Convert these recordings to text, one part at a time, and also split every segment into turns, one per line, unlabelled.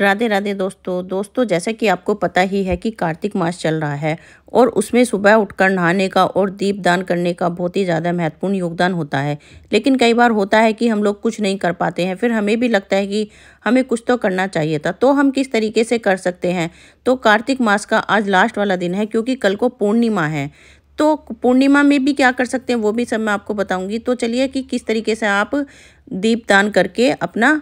राधे राधे दोस्तों दोस्तों जैसा कि आपको पता ही है कि कार्तिक मास चल रहा है और उसमें सुबह उठकर नहाने का और दीप दान करने का बहुत ही ज़्यादा महत्वपूर्ण योगदान होता है लेकिन कई बार होता है कि हम लोग कुछ नहीं कर पाते हैं फिर हमें भी लगता है कि हमें कुछ तो करना चाहिए था तो हम किस तरीके से कर सकते हैं तो कार्तिक मास का आज लास्ट वाला दिन है क्योंकि कल को पूर्णिमा है तो पूर्णिमा में भी क्या कर सकते हैं वो भी सब मैं आपको बताऊँगी तो चलिए कि किस तरीके से आप दीप दान करके अपना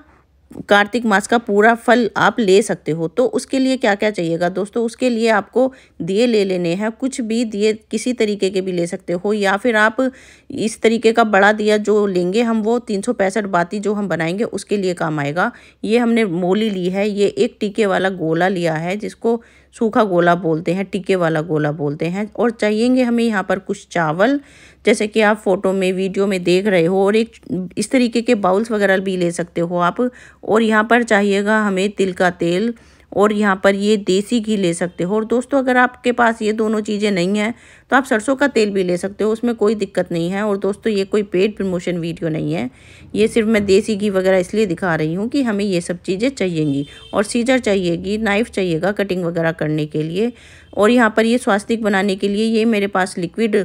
कार्तिक मास का पूरा फल आप ले सकते हो तो उसके लिए क्या क्या चाहिएगा दोस्तों उसके लिए आपको दिए ले लेने हैं कुछ भी दिए किसी तरीके के भी ले सकते हो या फिर आप इस तरीके का बड़ा दिया जो लेंगे हम वो तीन सौ पैंसठ बाती जो हम बनाएंगे उसके लिए काम आएगा ये हमने मोली ली है ये एक टीके वाला गोला लिया है जिसको सूखा गोला बोलते हैं टिके वाला गोला बोलते हैं और चाहिएंगे हमें यहाँ पर कुछ चावल जैसे कि आप फ़ोटो में वीडियो में देख रहे हो और एक इस तरीके के बाउल्स वगैरह भी ले सकते हो आप और यहाँ पर चाहिएगा हमें तिल का तेल और यहाँ पर ये देसी घी ले सकते हो और दोस्तों अगर आपके पास ये दोनों चीज़ें नहीं हैं तो आप सरसों का तेल भी ले सकते हो उसमें कोई दिक्कत नहीं है और दोस्तों ये कोई पेड प्रमोशन वीडियो नहीं है ये सिर्फ मैं देसी घी वगैरह इसलिए दिखा रही हूँ कि हमें ये सब चीज़ें चाहिएगी और सीजर चाहिएगी नाइफ़ चाहिएगा कटिंग वगैरह करने के लिए और यहाँ पर ये स्वास्थ्य बनाने के लिए ये मेरे पास लिक्विड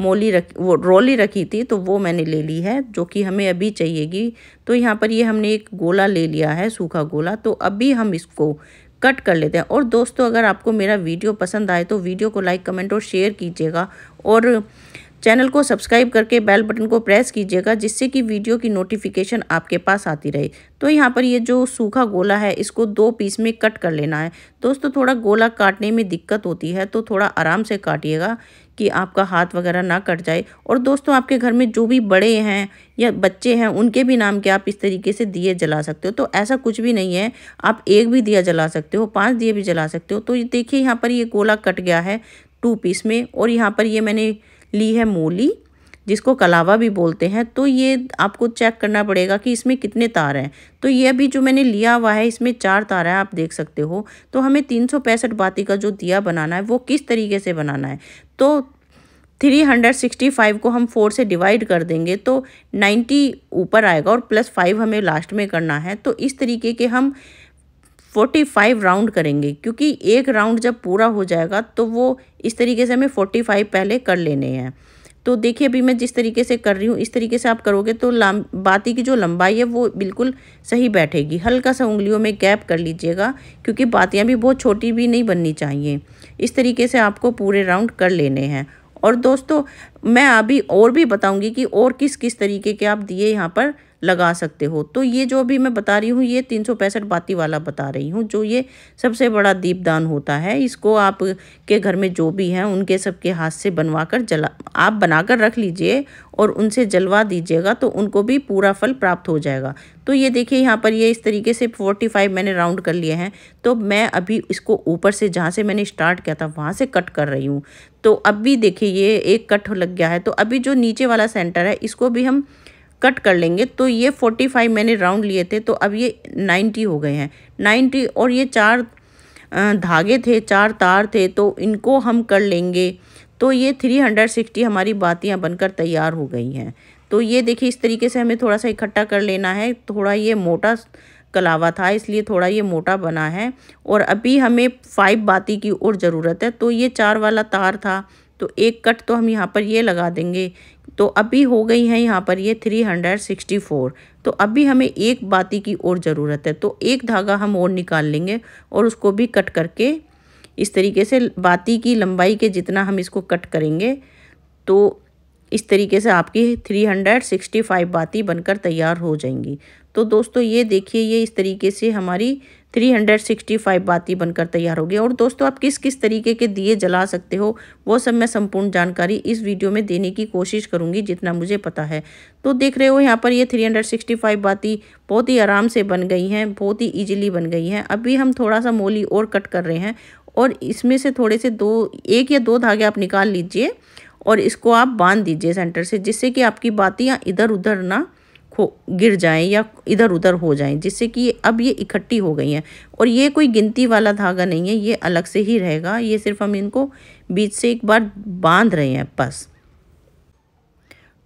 मोली रख वो रोली रखी थी तो वो मैंने ले ली है जो कि हमें अभी चाहिएगी तो यहाँ पर ये हमने एक गोला ले लिया है सूखा गोला तो अभी हम इसको कट कर लेते हैं और दोस्तों अगर आपको मेरा वीडियो पसंद आए तो वीडियो को लाइक कमेंट और शेयर कीजिएगा और चैनल को सब्सक्राइब करके बेल बटन को प्रेस कीजिएगा जिससे कि वीडियो की नोटिफिकेशन आपके पास आती रहे तो यहाँ पर ये जो सूखा गोला है इसको दो पीस में कट कर लेना है दोस्तों थोड़ा गोला काटने में दिक्कत होती है तो थोड़ा आराम से काटिएगा कि आपका हाथ वगैरह ना कट जाए और दोस्तों आपके घर में जो भी बड़े हैं या बच्चे हैं उनके भी नाम के आप इस तरीके से दिए जला सकते हो तो ऐसा कुछ भी नहीं है आप एक भी दिया जला सकते हो पांच दिए भी जला सकते हो तो ये देखिए यहाँ पर ये गोला कट गया है टू पीस में और यहाँ पर ये मैंने ली है मूली जिसको कलावा भी बोलते हैं तो ये आपको चेक करना पड़ेगा कि इसमें कितने तार हैं तो ये अभी जो मैंने लिया हुआ है इसमें चार तार है आप देख सकते हो तो हमें तीन सौ पैंसठ बाती का जो दिया बनाना है वो किस तरीके से बनाना है तो थ्री हंड्रेड सिक्सटी फाइव को हम फोर से डिवाइड कर देंगे तो नाइन्टी ऊपर आएगा और प्लस फाइव हमें लास्ट में करना है तो इस तरीके के हम फोर्टी फाइव राउंड करेंगे क्योंकि एक राउंड जब पूरा हो जाएगा तो वो इस तरीके से हमें फोर्टी फाइव पहले कर लेने हैं तो देखिए अभी मैं जिस तरीके से कर रही हूँ इस तरीके से आप करोगे तो लाम बाती की जो लंबाई है वो बिल्कुल सही बैठेगी हल्का सा उंगलियों में गैप कर लीजिएगा क्योंकि बातियाँ भी बहुत छोटी भी नहीं बननी चाहिए इस तरीके से आपको पूरे राउंड कर लेने हैं और दोस्तों मैं अभी और भी बताऊँगी कि और किस किस तरीके के आप दिए यहाँ पर लगा सकते हो तो ये जो अभी मैं बता रही हूँ ये तीन सौ पैंसठ बाती वाला बता रही हूँ जो ये सबसे बड़ा दीपदान होता है इसको आप के घर में जो भी हैं उनके सबके हाथ से बनवा कर जला आप बनाकर रख लीजिए और उनसे जलवा दीजिएगा तो उनको भी पूरा फल प्राप्त हो जाएगा तो ये देखिए यहाँ पर ये इस तरीके से फोर्टी फाइव मैंने राउंड कर लिए हैं तो मैं अभी इसको ऊपर से जहाँ से मैंने स्टार्ट किया था वहाँ से कट कर रही हूँ तो अब भी देखिए ये एक कट लग गया है तो अभी जो नीचे वाला सेंटर है इसको भी हम कट कर लेंगे तो ये फोर्टी फाइव मैंने राउंड लिए थे तो अब ये नाइन्टी हो गए हैं नाइन्टी और ये चार धागे थे चार तार थे तो इनको हम कर लेंगे तो ये थ्री हंड्रेड सिक्सटी हमारी बातियाँ बनकर तैयार हो गई हैं तो ये देखिए इस तरीके से हमें थोड़ा सा इकट्ठा कर लेना है थोड़ा ये मोटा कलावा था इसलिए थोड़ा ये मोटा बना है और अभी हमें फाइव बाती की और ज़रूरत है तो ये चार वाला तार था तो एक कट तो हम यहाँ पर ये लगा देंगे तो अभी हो गई है यहाँ पर ये थ्री हंड्रेड सिक्सटी फोर तो अभी हमें एक बाती की और ज़रूरत है तो एक धागा हम और निकाल लेंगे और उसको भी कट करके इस तरीके से बाती की लंबाई के जितना हम इसको कट करेंगे तो इस तरीके से आपकी थ्री हंड्रेड सिक्सटी फाइव बाती बनकर तैयार हो जाएंगी तो दोस्तों ये देखिए ये इस तरीके से हमारी 365 बाती बनकर तैयार हो गया और दोस्तों आप किस किस तरीके के दिए जला सकते हो वो सब मैं संपूर्ण जानकारी इस वीडियो में देने की कोशिश करूंगी जितना मुझे पता है तो देख रहे हो यहाँ पर ये 365 बाती बहुत ही आराम से बन गई हैं बहुत ही ईजिली बन गई हैं अभी हम थोड़ा सा मोली और कट कर रहे हैं और इसमें से थोड़े से दो एक या दो धागे आप निकाल लीजिए और इसको आप बांध दीजिए सेंटर से जिससे कि आपकी बातियाँ इधर उधर ना हो गिर जाएं या इधर उधर हो जाएं जिससे कि अब ये इकट्ठी हो गई हैं और ये कोई गिनती वाला धागा नहीं है ये अलग से ही रहेगा ये सिर्फ हम इनको बीच से एक बार बांध रहे हैं बस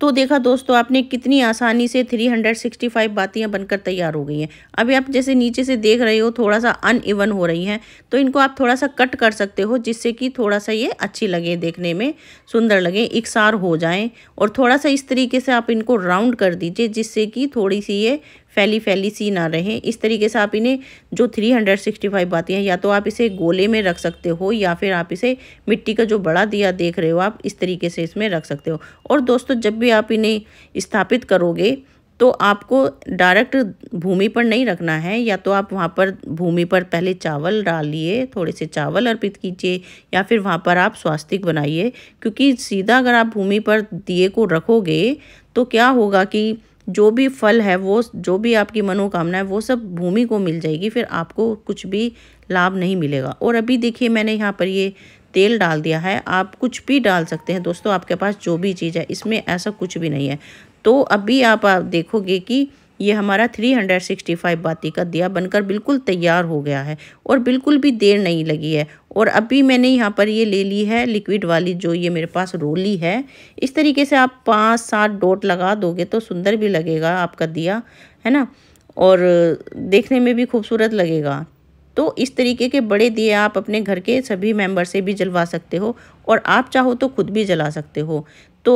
तो देखा दोस्तों आपने कितनी आसानी से 365 बातियाँ बनकर तैयार हो गई हैं अभी आप जैसे नीचे से देख रहे हो थोड़ा सा अन इवन हो रही हैं तो इनको आप थोड़ा सा कट कर सकते हो जिससे कि थोड़ा सा ये अच्छी लगे देखने में सुंदर लगे इकसार हो जाएं और थोड़ा सा इस तरीके से आप इनको राउंड कर दीजिए जिससे कि थोड़ी सी ये फैली फैली सी ना रहे इस तरीके से आप इन्हें जो 365 बातें हैं या तो आप इसे गोले में रख सकते हो या फिर आप इसे मिट्टी का जो बड़ा दिया देख रहे हो आप इस तरीके से इसमें रख सकते हो और दोस्तों जब भी आप इन्हें स्थापित करोगे तो आपको डायरेक्ट भूमि पर नहीं रखना है या तो आप वहाँ पर भूमि पर पहले चावल डालिए थोड़े से चावल अर्पित कीजिए या फिर वहाँ पर आप स्वास्तिक बनाइए क्योंकि सीधा अगर आप भूमि पर दिए को रखोगे तो क्या होगा कि जो भी फल है वो जो भी आपकी मनोकामना है वो सब भूमि को मिल जाएगी फिर आपको कुछ भी लाभ नहीं मिलेगा और अभी देखिए मैंने यहाँ पर ये तेल डाल दिया है आप कुछ भी डाल सकते हैं दोस्तों आपके पास जो भी चीज़ है इसमें ऐसा कुछ भी नहीं है तो अभी आप, देखोगे कि ये हमारा 365 बाती का दिया बनकर बिल्कुल तैयार हो गया है और बिल्कुल भी देर नहीं लगी है और अभी मैंने यहाँ पर ये ले ली है लिक्विड वाली जो ये मेरे पास रोली है इस तरीके से आप पाँच सात डोट लगा दोगे तो सुंदर भी लगेगा आपका दिया है ना और देखने में भी खूबसूरत लगेगा तो इस तरीके के बड़े दिए आप अपने घर के सभी मेम्बर से भी जलवा सकते हो और आप चाहो तो खुद भी जला सकते हो तो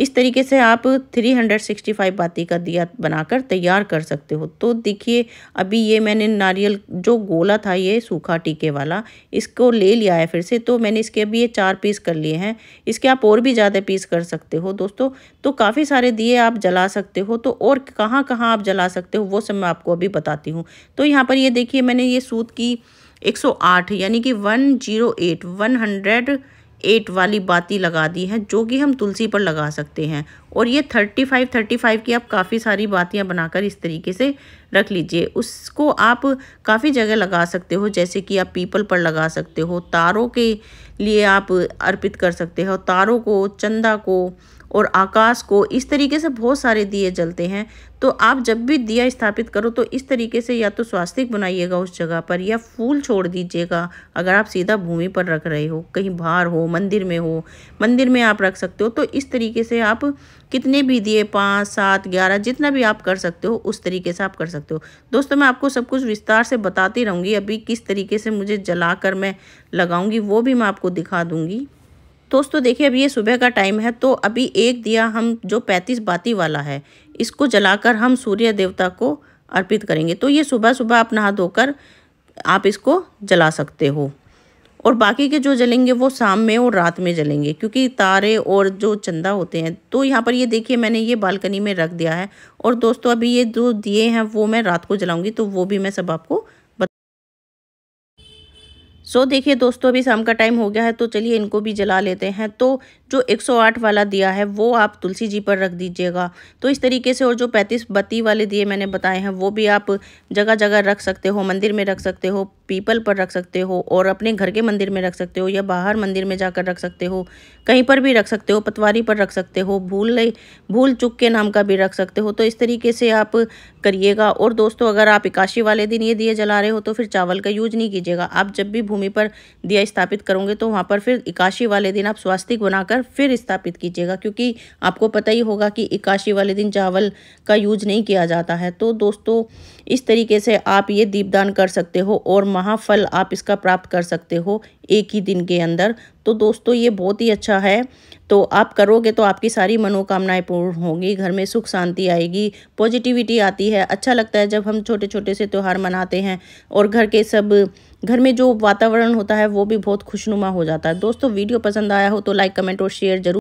इस तरीके से आप 365 बाती का दिया बनाकर तैयार कर सकते हो तो देखिए अभी ये मैंने नारियल जो गोला था ये सूखा टीके वाला इसको ले लिया है फिर से तो मैंने इसके अभी ये चार पीस कर लिए हैं इसके आप और भी ज़्यादा पीस कर सकते हो दोस्तों तो काफ़ी सारे दिए आप जला सकते हो तो और कहाँ कहाँ आप जला सकते हो वो सब मैं आपको अभी बताती हूँ तो यहाँ पर ये देखिए मैंने ये सूत की एक यानी कि वन जीरो एट वाली बाती लगा दी है जो कि हम तुलसी पर लगा सकते हैं और ये थर्टी फाइव थर्टी फाइव की आप काफ़ी सारी बातियाँ बनाकर इस तरीके से रख लीजिए उसको आप काफ़ी जगह लगा सकते हो जैसे कि आप पीपल पर लगा सकते हो तारों के लिए आप अर्पित कर सकते हो तारों को चंदा को और आकाश को इस तरीके से बहुत सारे दिए जलते हैं तो आप जब भी दिया स्थापित करो तो इस तरीके से या तो स्वास्तिक बनाइएगा उस जगह पर या फूल छोड़ दीजिएगा अगर आप सीधा भूमि पर रख रहे हो कहीं बाहर हो मंदिर में हो मंदिर में आप रख सकते हो तो इस तरीके से आप कितने भी दिए पाँच सात ग्यारह जितना भी आप कर सकते हो उस तरीके से आप कर सकते हो दोस्तों मैं आपको सब कुछ विस्तार से बताती रहूँगी अभी किस तरीके से मुझे जला कर मैं लगाऊँगी वो भी मैं आपको दिखा दूँगी दोस्तों देखिए अब ये सुबह का टाइम है तो अभी एक दिया हम जो पैंतीस बाती वाला है इसको जलाकर हम सूर्य देवता को अर्पित करेंगे तो ये सुबह सुबह आप नहा धोकर आप इसको जला सकते हो और बाकी के जो जलेंगे वो शाम में और रात में जलेंगे क्योंकि तारे और जो चंदा होते हैं तो यहाँ पर ये देखिए मैंने ये बालकनी में रख दिया है और दोस्तों अभी ये जो दिए हैं वो मैं रात को जलाऊँगी तो वो भी मैं सब आपको सो so, देखिए दोस्तों अभी शाम का टाइम हो गया है तो चलिए इनको भी जला लेते हैं तो जो 108 वाला दिया है वो आप तुलसी जी पर रख दीजिएगा तो इस तरीके से और जो 35 बत्ती वाले दिए मैंने बताए हैं वो भी आप जगह जगह रख सकते हो मंदिर में रख सकते हो पीपल पर रख सकते हो और अपने घर के मंदिर में रख सकते हो या बाहर मंदिर में जाकर रख सकते हो कहीं पर भी रख सकते हो पतवारी पर रख सकते हो भूल भूल चुक के नाम का भी रख सकते हो तो इस तरीके से आप करिएगा और दोस्तों अगर आप इकाशी वाले दिन ये दिए जला रहे हो तो फिर चावल का यूज नहीं कीजिएगा आप जब भी भूमि पर दिया स्थापित करोगे तो वहाँ पर फिर इकाशी वाले दिन आप स्वास्तिक बनाकर फिर स्थापित कीजिएगा क्योंकि आपको पता ही होगा कि इकाशी वाले दिन चावल का यूज नहीं किया जाता है तो दोस्तों इस तरीके से आप ये दीपदान कर सकते हो और महाफल आप इसका प्राप्त कर सकते हो एक ही दिन के अंदर तो दोस्तों ये बहुत ही अच्छा है तो आप करोगे तो आपकी सारी मनोकामनाएं पूर्ण होंगी घर में सुख शांति आएगी पॉजिटिविटी आती है अच्छा लगता है जब हम छोटे छोटे से त्यौहार मनाते हैं और घर के सब घर में जो वातावरण होता है वो भी बहुत खुशनुमा हो जाता है दोस्तों वीडियो पसंद आया हो तो लाइक कमेंट और शेयर जरूर